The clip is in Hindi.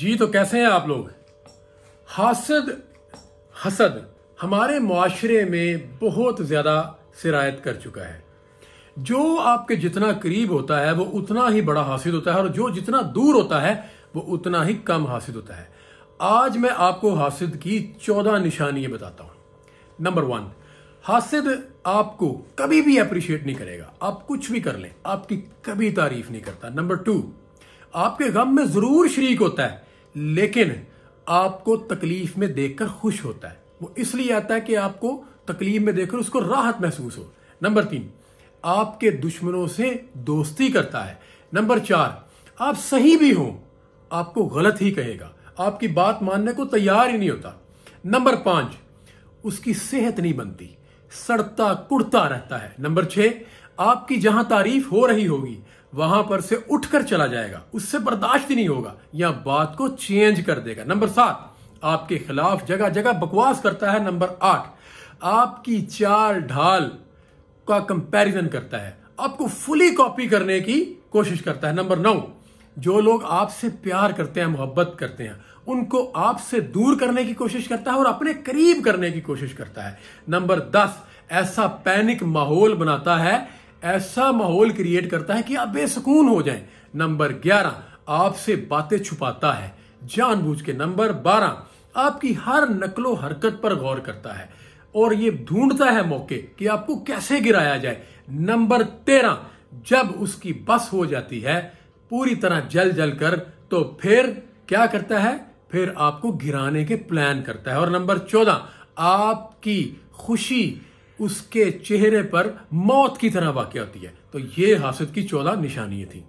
जी तो कैसे हैं आप लोग हासद हसद हमारे माशरे में बहुत ज़्यादा सिरायत कर चुका है जो आपके जितना करीब होता है वो उतना ही बड़ा हासिल होता है और जो जितना दूर होता है वो उतना ही कम हासिल होता है आज मैं आपको हासिद की चौदह निशानियां बताता हूं नंबर वन हासिद आपको कभी भी अप्रिशिएट नहीं करेगा आप कुछ भी कर लें आपकी कभी तारीफ नहीं करता नंबर टू आपके गम में जरूर शरीक होता है लेकिन आपको तकलीफ में देखकर खुश होता है वो इसलिए आता है कि आपको तकलीफ में देखकर उसको राहत महसूस हो नंबर तीन आपके दुश्मनों से दोस्ती करता है नंबर चार आप सही भी हो आपको गलत ही कहेगा आपकी बात मानने को तैयार ही नहीं होता नंबर पांच उसकी सेहत नहीं बनती सड़ता कुड़ता रहता है नंबर छह आपकी जहां तारीफ हो रही होगी वहां पर से उठकर चला जाएगा उससे बर्दाश्त नहीं होगा या बात को चेंज कर देगा नंबर सात आपके खिलाफ जगह जगह बकवास करता है नंबर आठ आपकी चाल ढाल का कंपैरिजन करता है आपको फुली कॉपी करने की कोशिश करता है नंबर नौ जो लोग आपसे प्यार करते हैं मोहब्बत करते हैं उनको आपसे दूर करने की कोशिश करता है और अपने करीब करने की कोशिश करता है नंबर दस ऐसा पैनिक माहौल बनाता है ऐसा माहौल क्रिएट करता है कि आप बेसकून हो जाएं। नंबर 11 आपसे बातें छुपाता है जानबूझ के नंबर 12 आपकी हर नकलो हरकत पर गौर करता है और ये ढूंढता है मौके कि आपको कैसे गिराया जाए नंबर 13 जब उसकी बस हो जाती है पूरी तरह जल जल कर तो फिर क्या करता है फिर आपको गिराने के प्लान करता है और नंबर चौदह आपकी खुशी उसके चेहरे पर मौत की तरह वाकई होती है तो ये हासिद की चौदह निशानियां थी